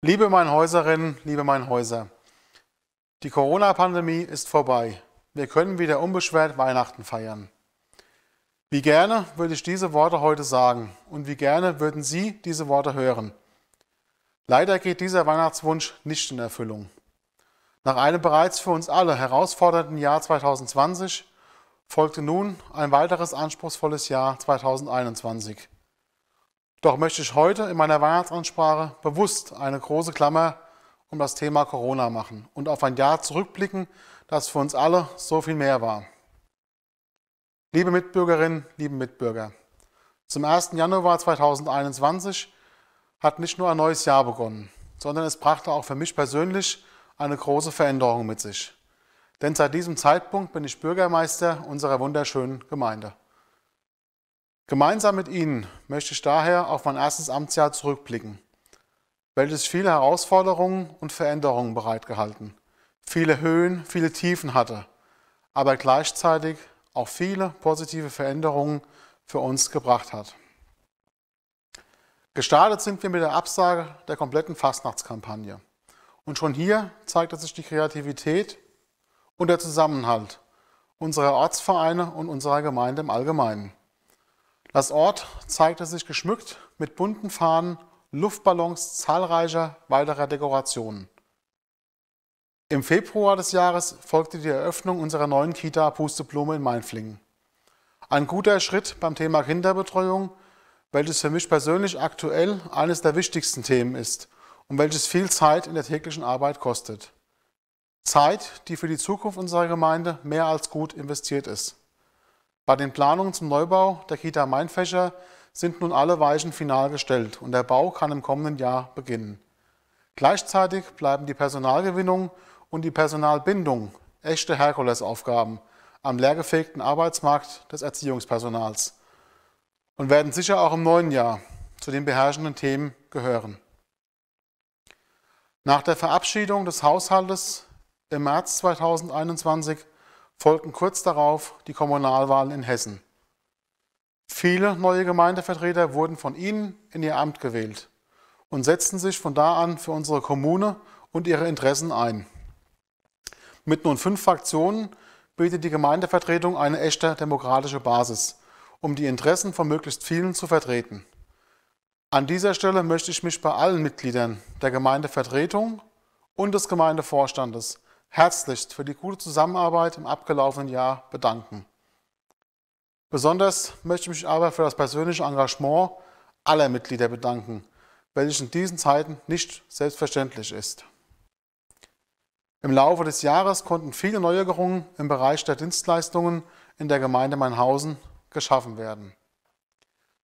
Liebe Häuserinnen, liebe Häuser, die Corona-Pandemie ist vorbei. Wir können wieder unbeschwert Weihnachten feiern. Wie gerne würde ich diese Worte heute sagen und wie gerne würden Sie diese Worte hören. Leider geht dieser Weihnachtswunsch nicht in Erfüllung. Nach einem bereits für uns alle herausfordernden Jahr 2020 folgte nun ein weiteres anspruchsvolles Jahr 2021. Doch möchte ich heute in meiner Weihnachtsansprache bewusst eine große Klammer um das Thema Corona machen und auf ein Jahr zurückblicken, das für uns alle so viel mehr war. Liebe Mitbürgerinnen, liebe Mitbürger, zum 1. Januar 2021 hat nicht nur ein neues Jahr begonnen, sondern es brachte auch für mich persönlich eine große Veränderung mit sich. Denn seit diesem Zeitpunkt bin ich Bürgermeister unserer wunderschönen Gemeinde. Gemeinsam mit Ihnen möchte ich daher auf mein erstes Amtsjahr zurückblicken, welches viele Herausforderungen und Veränderungen bereitgehalten, viele Höhen, viele Tiefen hatte, aber gleichzeitig auch viele positive Veränderungen für uns gebracht hat. Gestartet sind wir mit der Absage der kompletten Fastnachtskampagne. Und schon hier zeigte sich die Kreativität und der Zusammenhalt unserer Ortsvereine und unserer Gemeinde im Allgemeinen. Das Ort zeigte sich geschmückt mit bunten Fahnen, Luftballons zahlreicher weiterer Dekorationen. Im Februar des Jahres folgte die Eröffnung unserer neuen Kita Pusteblume in Mainflingen. Ein guter Schritt beim Thema Kinderbetreuung, welches für mich persönlich aktuell eines der wichtigsten Themen ist und welches viel Zeit in der täglichen Arbeit kostet. Zeit, die für die Zukunft unserer Gemeinde mehr als gut investiert ist. Bei den Planungen zum Neubau der Kita Mainfächer sind nun alle Weichen final gestellt und der Bau kann im kommenden Jahr beginnen. Gleichzeitig bleiben die Personalgewinnung und die Personalbindung echte Herkulesaufgaben am leergefegten Arbeitsmarkt des Erziehungspersonals und werden sicher auch im neuen Jahr zu den beherrschenden Themen gehören. Nach der Verabschiedung des Haushaltes im März 2021 folgten kurz darauf die Kommunalwahlen in Hessen. Viele neue Gemeindevertreter wurden von ihnen in ihr Amt gewählt und setzten sich von da an für unsere Kommune und ihre Interessen ein. Mit nun fünf Fraktionen bietet die Gemeindevertretung eine echte demokratische Basis, um die Interessen von möglichst vielen zu vertreten. An dieser Stelle möchte ich mich bei allen Mitgliedern der Gemeindevertretung und des Gemeindevorstandes herzlichst für die gute Zusammenarbeit im abgelaufenen Jahr bedanken. Besonders möchte ich mich aber für das persönliche Engagement aller Mitglieder bedanken, welches in diesen Zeiten nicht selbstverständlich ist. Im Laufe des Jahres konnten viele Neuerungen im Bereich der Dienstleistungen in der Gemeinde Mainhausen geschaffen werden.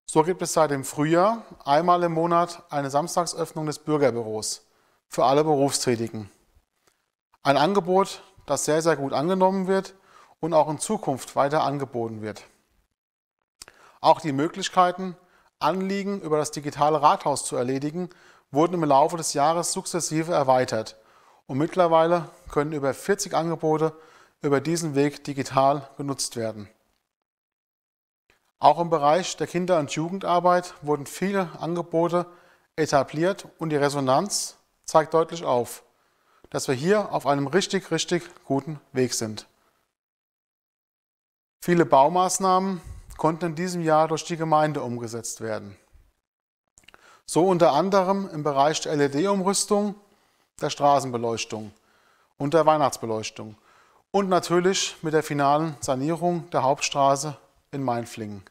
So gibt es seit dem Frühjahr einmal im Monat eine Samstagsöffnung des Bürgerbüros für alle Berufstätigen. Ein Angebot, das sehr, sehr gut angenommen wird und auch in Zukunft weiter angeboten wird. Auch die Möglichkeiten, Anliegen über das digitale Rathaus zu erledigen, wurden im Laufe des Jahres sukzessive erweitert und mittlerweile können über 40 Angebote über diesen Weg digital genutzt werden. Auch im Bereich der Kinder- und Jugendarbeit wurden viele Angebote etabliert und die Resonanz zeigt deutlich auf dass wir hier auf einem richtig, richtig guten Weg sind. Viele Baumaßnahmen konnten in diesem Jahr durch die Gemeinde umgesetzt werden. So unter anderem im Bereich der LED-Umrüstung, der Straßenbeleuchtung und der Weihnachtsbeleuchtung und natürlich mit der finalen Sanierung der Hauptstraße in Mainflingen.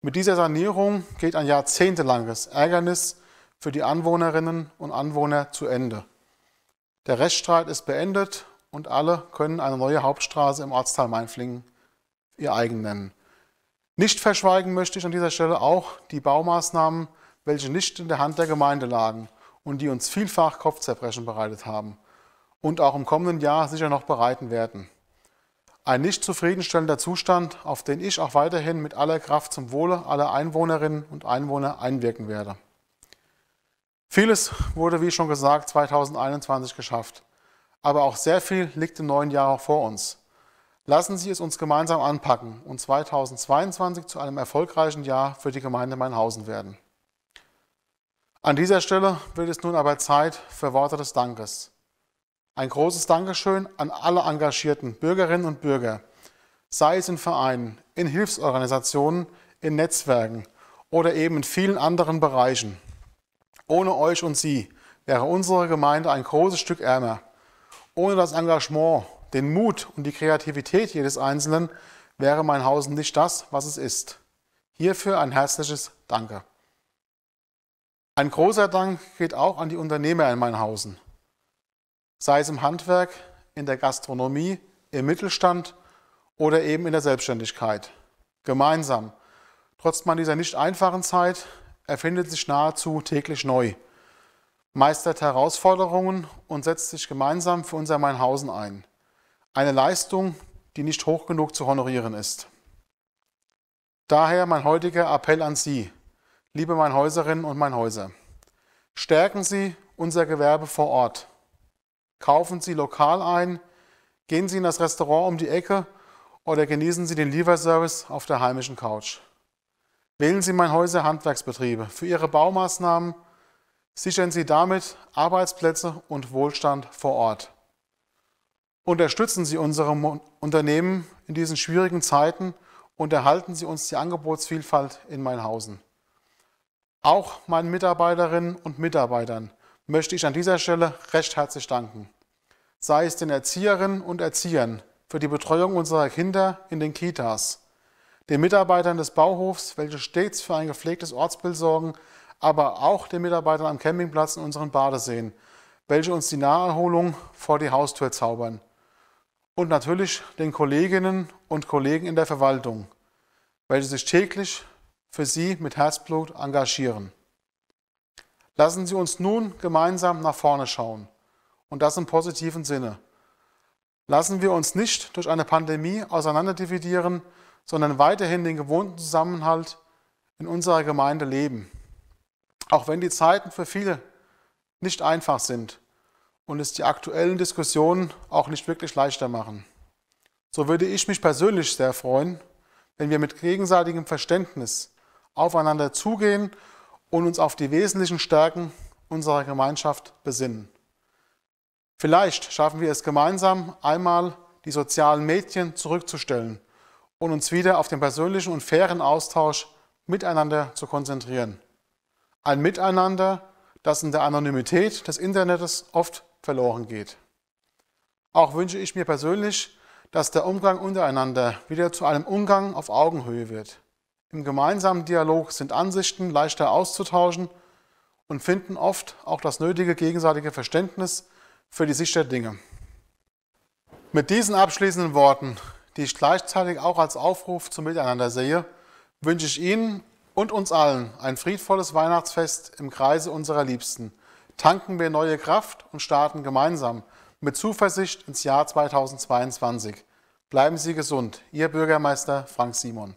Mit dieser Sanierung geht ein jahrzehntelanges Ärgernis für die Anwohnerinnen und Anwohner zu Ende. Der Reststreit ist beendet und alle können eine neue Hauptstraße im Ortsteil Mainflingen ihr eigen nennen. Nicht verschweigen möchte ich an dieser Stelle auch die Baumaßnahmen, welche nicht in der Hand der Gemeinde lagen und die uns vielfach Kopfzerbrechen bereitet haben und auch im kommenden Jahr sicher noch bereiten werden. Ein nicht zufriedenstellender Zustand, auf den ich auch weiterhin mit aller Kraft zum Wohle aller Einwohnerinnen und Einwohner einwirken werde. Vieles wurde, wie schon gesagt, 2021 geschafft. Aber auch sehr viel liegt im neuen Jahr vor uns. Lassen Sie es uns gemeinsam anpacken und 2022 zu einem erfolgreichen Jahr für die Gemeinde Mainhausen werden. An dieser Stelle wird es nun aber Zeit für Worte des Dankes. Ein großes Dankeschön an alle engagierten Bürgerinnen und Bürger, sei es in Vereinen, in Hilfsorganisationen, in Netzwerken oder eben in vielen anderen Bereichen. Ohne euch und sie wäre unsere Gemeinde ein großes Stück ärmer. Ohne das Engagement, den Mut und die Kreativität jedes Einzelnen wäre mein Haus nicht das, was es ist. Hierfür ein herzliches Danke. Ein großer Dank geht auch an die Unternehmer in Meinhausen. Sei es im Handwerk, in der Gastronomie, im Mittelstand oder eben in der Selbstständigkeit. Gemeinsam, trotz man dieser nicht einfachen Zeit, erfindet sich nahezu täglich neu, meistert Herausforderungen und setzt sich gemeinsam für unser Mainhausen ein. Eine Leistung, die nicht hoch genug zu honorieren ist. Daher mein heutiger Appell an Sie, liebe Mainhäuserinnen und Mainhäuser. Stärken Sie unser Gewerbe vor Ort. Kaufen Sie lokal ein, gehen Sie in das Restaurant um die Ecke oder genießen Sie den Lieferservice auf der heimischen Couch. Wählen Sie mein Häuser Handwerksbetriebe für Ihre Baumaßnahmen. Sichern Sie damit Arbeitsplätze und Wohlstand vor Ort. Unterstützen Sie unsere Unternehmen in diesen schwierigen Zeiten und erhalten Sie uns die Angebotsvielfalt in Mainhausen. Auch meinen Mitarbeiterinnen und Mitarbeitern möchte ich an dieser Stelle recht herzlich danken. Sei es den Erzieherinnen und Erziehern für die Betreuung unserer Kinder in den Kitas, den Mitarbeitern des Bauhofs, welche stets für ein gepflegtes Ortsbild sorgen, aber auch den Mitarbeitern am Campingplatz in unseren Badeseen, welche uns die Naherholung vor die Haustür zaubern. Und natürlich den Kolleginnen und Kollegen in der Verwaltung, welche sich täglich für Sie mit Herzblut engagieren. Lassen Sie uns nun gemeinsam nach vorne schauen und das im positiven Sinne. Lassen wir uns nicht durch eine Pandemie auseinanderdividieren, sondern weiterhin den gewohnten Zusammenhalt in unserer Gemeinde leben. Auch wenn die Zeiten für viele nicht einfach sind und es die aktuellen Diskussionen auch nicht wirklich leichter machen. So würde ich mich persönlich sehr freuen, wenn wir mit gegenseitigem Verständnis aufeinander zugehen und uns auf die wesentlichen Stärken unserer Gemeinschaft besinnen. Vielleicht schaffen wir es gemeinsam, einmal die sozialen Medien zurückzustellen und uns wieder auf den persönlichen und fairen Austausch miteinander zu konzentrieren. Ein Miteinander, das in der Anonymität des Internets oft verloren geht. Auch wünsche ich mir persönlich, dass der Umgang untereinander wieder zu einem Umgang auf Augenhöhe wird. Im gemeinsamen Dialog sind Ansichten leichter auszutauschen und finden oft auch das nötige gegenseitige Verständnis für die Sicht der Dinge. Mit diesen abschließenden Worten die ich gleichzeitig auch als Aufruf zum Miteinander sehe, wünsche ich Ihnen und uns allen ein friedvolles Weihnachtsfest im Kreise unserer Liebsten. Tanken wir neue Kraft und starten gemeinsam mit Zuversicht ins Jahr 2022. Bleiben Sie gesund, Ihr Bürgermeister Frank Simon.